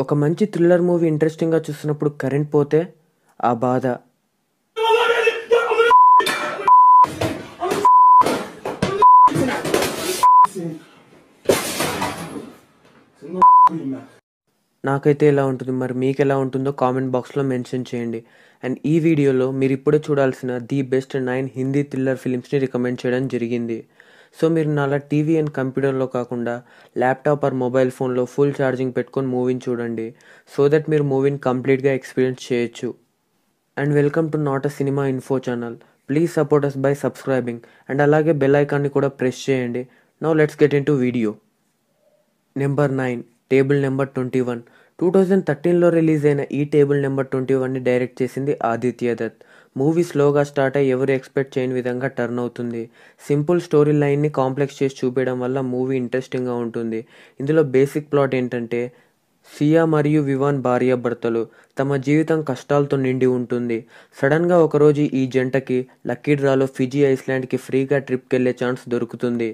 ఒక మంచి thriller movie ఇంట్రెస్టింగ్గా చూస్తున్నప్పుడు కరెంట్ పోతే ఆ బాధ నాకైతే ఎలా ఉంటుంది మరి మీకు ఎలా ఉంటుందో కామెంట్ బాక్స్లో మెన్షన్ చేయండి అండ్ ఈ వీడియోలో మీరు ఇప్పుడే చూడాల్సిన the best nine Hindi thriller ఫిలిమ్స్ని రికమెండ్ చేయడం జరిగింది సో మీరు నాలా టీవీ అండ్ కంప్యూటర్లో కాకుండా ల్యాప్టాప్ ఆర్ మొబైల్ ఫోన్లో ఫుల్ ఛార్జింగ్ పెట్టుకొని మూవీని చూడండి సో దట్ మీరు మూవీని కంప్లీట్గా ఎక్స్పీరియన్స్ చేయొచ్చు and welcome to not a cinema info channel please support us by subscribing and అలాగే బెల్ ఐకాన్ని కూడా ప్రెస్ చేయండి no let's get into video number nine table number twenty one two thousand థర్టీన్లో release అయిన ఈ table number twenty వన్ని direct చేసింది Aditya Datt movie స్లోగా స్టార్ట్ అయ్యి ఎవరు ఎక్స్పెక్ట్ చేయని విధంగా టర్న్ అవుతుంది సింపుల్ స్టోరీ లైన్ని కాంప్లెక్స్ చేసి చూపించడం వల్ల మూవీ ఇంట్రెస్టింగ్గా ఉంటుంది ఇందులో బేసిక్ ప్లాట్ ఏంటంటే సియా మరియు వివాన్ భార్యాభర్తలు తమ జీవితం కష్టాలతో నిండి ఉంటుంది సడన్గా ఒకరోజు ఈ జంటకి లక్కీ డ్రాలో ఫిజీ ఐస్లాండ్కి ఫ్రీగా ట్రిప్కి వెళ్ళే ఛాన్స్ దొరుకుతుంది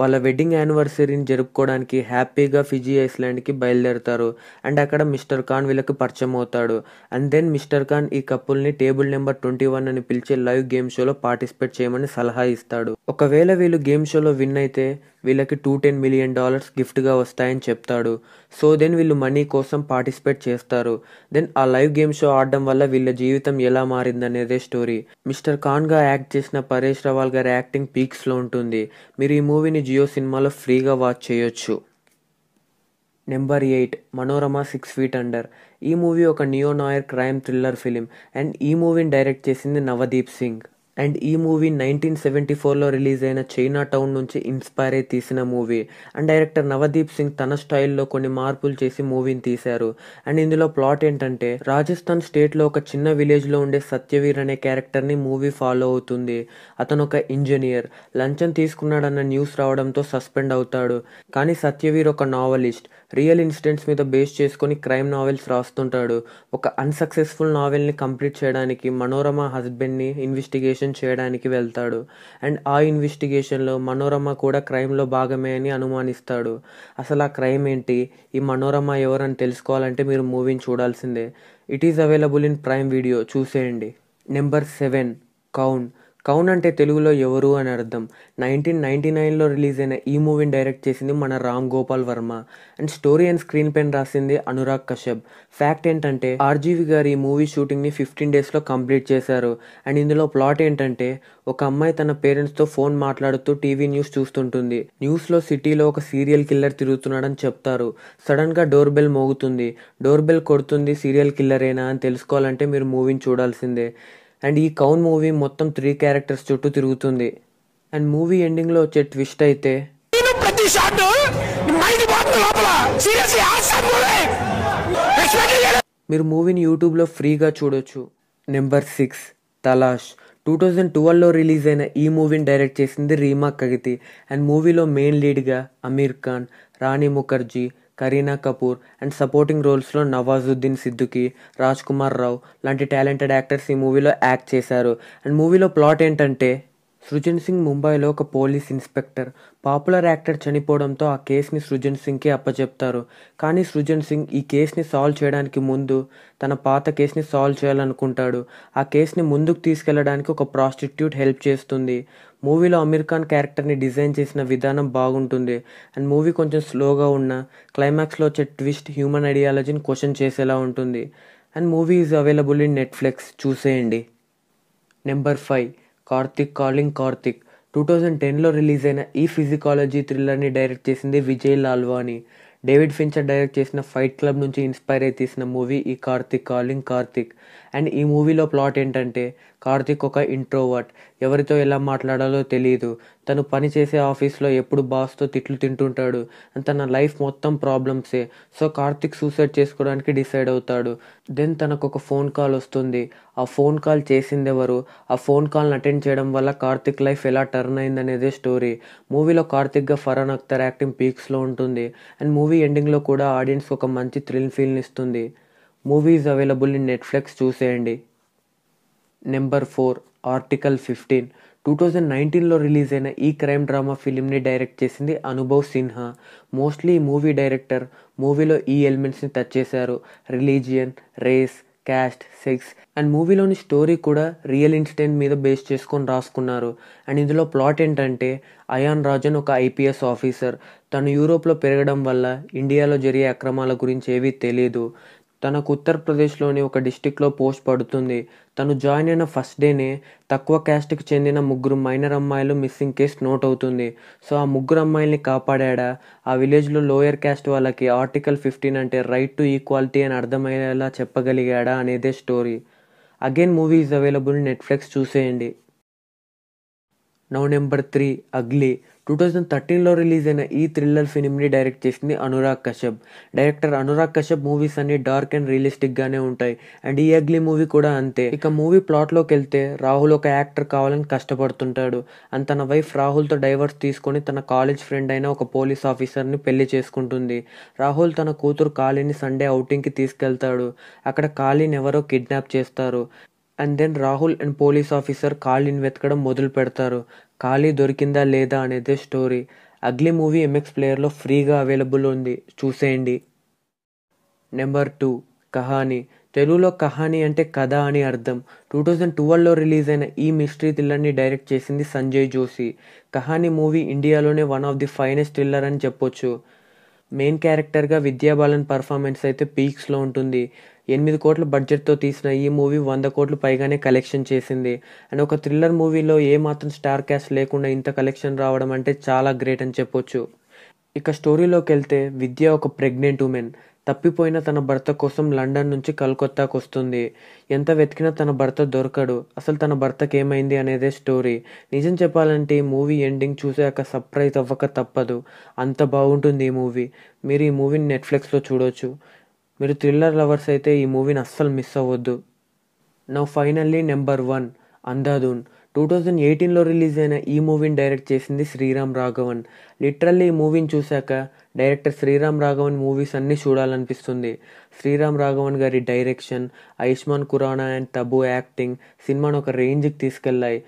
వాళ్ళ వెడ్డింగ్ యానివర్సరీని జరుపుకోవడానికి హ్యాపీగా ఫిజీ ఐస్లాండ్కి బయలుదేరతారు అండ్ అక్కడ మిస్టర్ ఖాన్ వీళ్ళకి పరిచయం అవుతాడు అండ్ దెన్ మిస్టర్ ఖాన్ ఈ కప్పుల్ని టేబుల్ నెంబర్ ట్వంటీ వన్ అని పిలిచే లైవ్ గేమ్ షోలో పార్టిసిపేట్ చేయమని సలహా ఇస్తాడు ఒకవేళ వీళ్ళు గేమ్ షోలో విన్ అయితే వీళ్ళకి టూ టెన్ మిలియన్ డాలర్స్ గిఫ్ట్గా వస్తాయని చెప్తాడు సో దెన్ వీళ్ళు మనీ కోసం పార్టిసిపేట్ చేస్తారు దెన్ ఆ లైవ్ గేమ్ షో ఆడడం వల్ల వీళ్ళ జీవితం ఎలా మారిందనేదే స్టోరీ మిస్టర్ ఖాన్గా యాక్ట్ చేసిన పరేష్ రావాల్ గారి యాక్టింగ్ పీక్స్లో ఉంటుంది మీరు ఈ మూవీని జియో సినిమాలో ఫ్రీగా వాచ్ చేయొచ్చు number eight Manorama six feet under ఈ మూవీ ఒక noir crime thriller film and ఈ మూవీని డైరెక్ట్ చేసింది నవదీప్ సింగ్ అండ్ ఈ మూవీ నైన్టీన్ సెవెంటీ ఫోర్లో రిలీజ్ అయిన చైనా టౌన్ నుంచి ఇన్స్పైర్ అయి తీసిన movie and director Navdeep Singh తన స్టైల్లో కొన్ని మార్పులు చేసి మూవీని తీశారు అండ్ ఇందులో ప్లాట్ ఏంటంటే రాజస్థాన్ స్టేట్లో ఒక చిన్న విలేజ్లో ఉండే సత్యవీర్ అనే క్యారెక్టర్ని మూవీ ఫాలో అవుతుంది అతను ఒక ఇంజనీర్ లంచం తీసుకున్నాడన్న న్యూస్ రావడంతో సస్పెండ్ అవుతాడు కానీ సత్యవీర్ ఒక నావలిస్ట్ రియల్ ఇన్సిడెంట్స్ మీద బేస్ చేసుకొని క్రైమ్ నావెల్స్ రాస్తుంటాడు ఒక అన్సక్సెస్ఫుల్ నావెల్ని కంప్లీట్ చేయడానికి మనోరమ హస్బెండ్ని ఇన్వెస్టిగేషన్ ఇన్వెస్టిగేషన్ చేయడానికి వెళ్తాడు అండ్ ఆ ఇన్వెస్టిగేషన్లో మనోరమ కూడా క్రైమ్లో భాగమే అని అనుమానిస్తాడు అసలు ఆ క్రైమ్ ఏంటి ఈ మనోరమ ఎవరని తెలుసుకోవాలంటే మీరు మూవీని చూడాల్సిందే it is available in prime video చూసేయండి నెంబర్ సెవెన్ కౌన్ కౌన్ అంటే తెలుగులో ఎవరు అని అర్థం నైన్టీన్ నైన్టీ నైన్లో రిలీజ్ అయిన ఈ మూవీని డైరెక్ట్ చేసింది మన Ram Gopal Varma and story and screen pen రాసింది అనురాగ్ కశ్యప్ ఫ్యాక్ట్ ఏంటంటే ఆర్జీవి గారు ఈ మూవీ షూటింగ్ని ఫిఫ్టీన్ డేస్లో కంప్లీట్ చేశారు అండ్ ఇందులో ప్లాట్ ఏంటంటే ఒక అమ్మాయి తన పేరెంట్స్తో ఫోన్ మాట్లాడుతూ టీవీ న్యూస్ చూస్తుంటుంది న్యూస్లో సిటీలో ఒక సీరియల్ కిల్లర్ తిరుగుతున్నాడని చెప్తారు సడన్గా డోర్ బెల్ మోగుతుంది డోర్ బెల్ కొడుతుంది సీరియల్ కిల్లరేనా అని తెలుసుకోవాలంటే మీరు మూవీని చూడాల్సిందే అండ్ ఈ కౌన్ మూవీ మొత్తం త్రీ క్యారెక్టర్స్ చుట్టూ తిరుగుతుంది అండ్ మూవీ ఎండింగ్లో వచ్చే ట్విస్ట్ అయితే మీరు మూవీని యూట్యూబ్లో ఫ్రీగా చూడొచ్చు number six Talaash two thousand లో రిలీజ్ అయిన ఈ మూవీని డైరెక్ట్ చేసింది రీమా కగితి అండ్ మూవీలో మెయిన్ లీడ్గా అమీర్ ఖాన్ రాణి ముఖర్జీ కరీనా కపూర్ అండ్ సపోర్టింగ్ రోల్స్లో నవాజుద్దీన్ సిద్దుకి రాజ్ కుమార్ రావు లాంటి టాలెంటెడ్ యాక్టర్స్ ఈ మూవీలో యాక్ట్ చేశారు అండ్ మూవీలో ప్లాట్ ఏంటంటే సృజన్ సింగ్ ముంబైలో ఒక పోలీస్ ఇన్స్పెక్టర్ పాపులర్ యాక్టర్ చనిపోవడంతో ఆ కేసుని సృజన్ సింగ్కే అప్పచెప్తారు కానీ సృజన్ సింగ్ ఈ కేసుని సాల్వ్ చేయడానికి ముందు తన పాత కేసుని సాల్వ్ చేయాలనుకుంటాడు ఆ కేసుని ముందుకు తీసుకెళ్లడానికి ఒక ప్రాస్టిట్యూట్ హెల్ప్ చేస్తుంది మూవీలో అమీర్ ఖాన్ క్యారెక్టర్ని డిజైన్ చేసిన విధానం బాగుంటుంది అండ్ మూవీ కొంచెం స్లోగా ఉన్న క్లైమాక్స్లో వచ్చే ట్విస్ట్ హ్యూమన్ ఐడియాలజీని క్వశ్చన్ చేసేలా ఉంటుంది and movie is available in Netflix చూసేయండి number five Karthik calling Karthik two thousand టెన్లో రిలీజ్ అయిన ఈ ఫిజికాలజీ థ్రిల్లర్ని డైరెక్ట్ చేసింది Vijay Lalwani David Fincher direct చేసిన ఫైట్ క్లబ్ నుంచి ఇన్స్పైర్ అయి తీసిన మూవీ ఈ కార్తిక్ కాలింగ్ కార్తిక్ అండ్ ఈ మూవీలో ప్లాట్ ఏంటంటే కార్తిక్ ఒక ఇంట్రోవర్ట్ ఎవరితో ఎలా మాట్లాడాలో తెలియదు తను పనిచేసే ఆఫీస్లో ఎప్పుడు బాస్తో తిట్లు తింటుంటాడు తన లైఫ్ మొత్తం ప్రాబ్లమ్సే సో కార్తిక్ సూసైడ్ చేసుకోవడానికి డిసైడ్ అవుతాడు దెన్ తనకు ఒక ఫోన్ కాల్ వస్తుంది ఆ ఫోన్ కాల్ చేసింది ఎవరు ఆ ఫోన్ కాల్ని అటెండ్ చేయడం వల్ల కార్తిక్ లైఫ్ ఎలా టర్న్ అయింది అనేది స్టోరీ మూవీలో కార్తిక్గా ఫరాన్ అక్తర్ యాక్టింగ్ పీక్స్లో ఉంటుంది అండ్ మూవీ ఎండింగ్లో కూడా ఆడియన్స్ ఒక మంచి థ్రిల్ ఫీల్ని ఇస్తుంది మూవీస్ అవైలబుల్ ఇన్ నెట్ఫ్లిక్స్ చూసేయండి number four article fifteen two thousand నైన్టీన్లో రిలీజ్ అయిన ఈ క్రైమ్ డ్రామా ఫిలింని డైరెక్ట్ చేసింది Anubhav Sinha mostly movie director మూవీలో ఈ ఎలిమెంట్స్ని టచ్ చేశారు religion race caste sex and మూవీలోని స్టోరీ కూడా రియల్ ఇన్సిడెంట్ మీద బేస్ చేసుకొని రాసుకున్నారు అండ్ ఇందులో ప్లాట్ ఏంటంటే అయాన్ రాజన్ ఒక ఐపీఎస్ ఆఫీసర్ తను యూరోప్లో పెరగడం వల్ల ఇండియాలో జరిగే అక్రమాల గురించి ఏవీ తెలియదు తనకు ఉత్తరప్రదేశ్లోని ఒక డిస్టిక్లో పోస్ట్ పడుతుంది తను జాయిన్ అయిన ఫస్ట్ డేనే తక్కువ క్యాస్ట్కి చెందిన ముగ్గురు మైనర్ అమ్మాయిలు మిస్సింగ్ కేస్ నోట్ అవుతుంది సో ఆ ముగ్గురు అమ్మాయిల్ని కాపాడా ఆ విలేజ్లో లోయర్ క్యాస్ట్ వాళ్ళకి ఆర్టికల్ ఫిఫ్టీన్ అంటే రైట్ టు ఈక్వాలిటీ అని అర్థమయ్యేలా చెప్పగలిగాడా అనేదే story again movie is available Netflix చూసేయండి now number three ugly two thousand థర్టీన్లో రిలీజ్ అయిన ఈ థ్రిల్లర్ ఫిలింని డైరెక్ట్ చేసింది అనురాగ్ కశ్యప్ డైరెక్టర్ అనురాగ్ కశ్యప్ మూవీస్ అన్ని డార్క్ అండ్ రియలిస్టిక్గానే ఉంటాయి అండ్ ఈ అగ్లీ మూవీ కూడా అంతే ఇక మూవీ ప్లాట్లోకి వెళ్తే రాహుల్ ఒక యాక్టర్ కావాలని కష్టపడుతుంటాడు అండ్ తన వైఫ్ రాహుల్తో డైవర్స్ తీసుకొని తన కాలేజ్ ఫ్రెండ్ అయిన ఒక పోలీస్ ఆఫీసర్ని పెళ్లి చేసుకుంటుంది రాహుల్ తన కూతురు కాళీని సండే అవుటింగ్కి తీసుకెళ్తాడు అక్కడ కాళీని ఎవరో కిడ్నాప్ చేస్తారు and then Rahul and police officer ఖాళీని వెతకడం మొదలు పెడతారు ఖాళీ దొరికిందా లేదా అనేది స్టోరీ అగ్లీ మూవీ ఎంఎక్స్ ప్లేయర్లో ఫ్రీగా అవైలబుల్ ఉంది చూసేయండి నెంబర్ టూ కహాని తెలుగులో కహాని అంటే కథ అని అర్థం టూ థౌజండ్ ట్వెల్వ్లో రిలీజ్ అయిన ఈ మిస్టరీ థ్రిల్లర్ని డైరెక్ట్ చేసింది సంజయ్ జోషి కహాని మూవీ ఇండియాలోనే one of the finest thriller అని చెప్పొచ్చు మెయిన్ క్యారెక్టర్గా విద్యాబాలన్ పర్ఫార్మెన్స్ అయితే పీక్స్లో ఉంటుంది ఎనిమిది కోట్ల బడ్జెట్తో తీసిన ఈ మూవీ వంద కోట్లు పైగానే కలెక్షన్ చేసింది అండ్ ఒక థ్రిల్లర్ మూవీలో ఏమాత్రం స్టార్ క్యాస్ట్ లేకుండా ఇంత కలెక్షన్ రావడం అంటే చాలా గ్రేట్ అని చెప్పొచ్చు ఇక స్టోరీలోకి వెళ్తే విద్య ఒక ప్రెగ్నెంట్ ఉమెన్ తప్పిపోయిన తన భర్త కోసం లండన్ నుంచి కల్కొత్తాకు వస్తుంది ఎంత వెతికినా తన భర్త దొరకడు అసలు తన భర్తకి ఏమైంది అనేదే స్టోరీ నిజం చెప్పాలంటే ఈ మూవీ ఎండింగ్ చూసాక సర్ప్రైజ్ అవ్వక తప్పదు అంత బాగుంటుంది ఈ మూవీ మీరు ఈ మూవీని నెట్ఫ్లిక్స్లో చూడవచ్చు మీరు థ్రిల్లర్ లవర్స్ అయితే ఈ మూవీని అస్సలు మిస్ అవ్వద్దు నా finally number one Andhadhun two thousand ఎయిటీన్లో రిలీజ్ అయిన ఈ మూవీని డైరెక్ట్ చేసింది శ్రీరామ్ రాఘవన్ లిటరల్లీ ఈ మూవీని చూశాక డైరెక్టర్ శ్రీరామ్ రాఘవన్ మూవీస్ అన్నీ చూడాలనిపిస్తుంది శ్రీరామ్ రాఘవన్ గారి direction Ayushmann Khurrana and Tabu acting సినిమాను ఒక రేంజ్కి తీసుకెళ్లాయి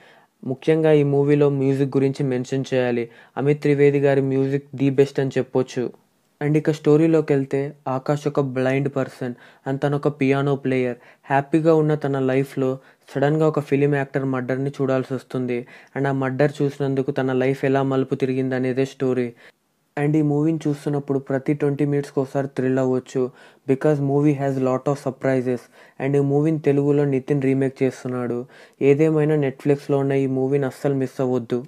ముఖ్యంగా ఈ మూవీలో మ్యూజిక్ గురించి మెన్షన్ చేయాలి అమిత్ త్రివేది గారి మ్యూజిక్ ది బెస్ట్ అని చెప్పొచ్చు అండ్ ఇక స్టోరీలోకి వెళ్తే ఆకాష్ ఒక బ్లైండ్ పర్సన్ అండ్ తను ఒక పియానో ప్లేయర్ హ్యాపీగా ఉన్న తన లైఫ్లో సడన్గా ఒక ఫిలిం యాక్టర్ మర్డర్ని చూడాల్సి వస్తుంది అండ్ ఆ మర్డర్ చూసినందుకు తన లైఫ్ ఎలా మలుపు తిరిగింది అనేదే స్టోరీ అండ్ ఈ మూవీని చూస్తున్నప్పుడు ప్రతి ట్వంటీ మినిట్స్కి ఒకసారి థ్రిల్ అవ్వచ్చు because movie has lot of surprises and ఈ మూవీని తెలుగులో నితిన్ రీమేక్ చేస్తున్నాడు ఏదేమైనా నెట్ఫ్లిక్స్లో ఉన్న ఈ మూవీని అస్సలు మిస్ అవ్వద్దు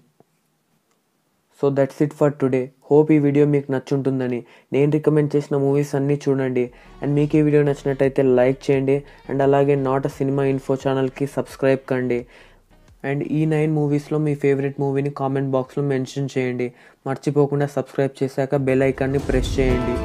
so that's it for today hope ఈ వీడియో మీకు నచ్చుంటుందని నేను రికమెండ్ చేసిన మూవీస్ అన్నీ చూడండి అండ్ మీకు ఈ వీడియో నచ్చినట్టయితే లైక్ చేయండి అండ్ అలాగే నాట్ అ సినిమా ఇన్ఫో ఛానల్కి సబ్స్క్రైబ్ కండి అండ్ ఈ నైన్ మూవీస్లో మీ ఫేవరెట్ మూవీని కామెంట్ బాక్స్లో మెన్షన్ చేయండి మర్చిపోకుండా సబ్స్క్రైబ్ చేశాక బెల్ ఐకాన్ని ప్రెస్ చేయండి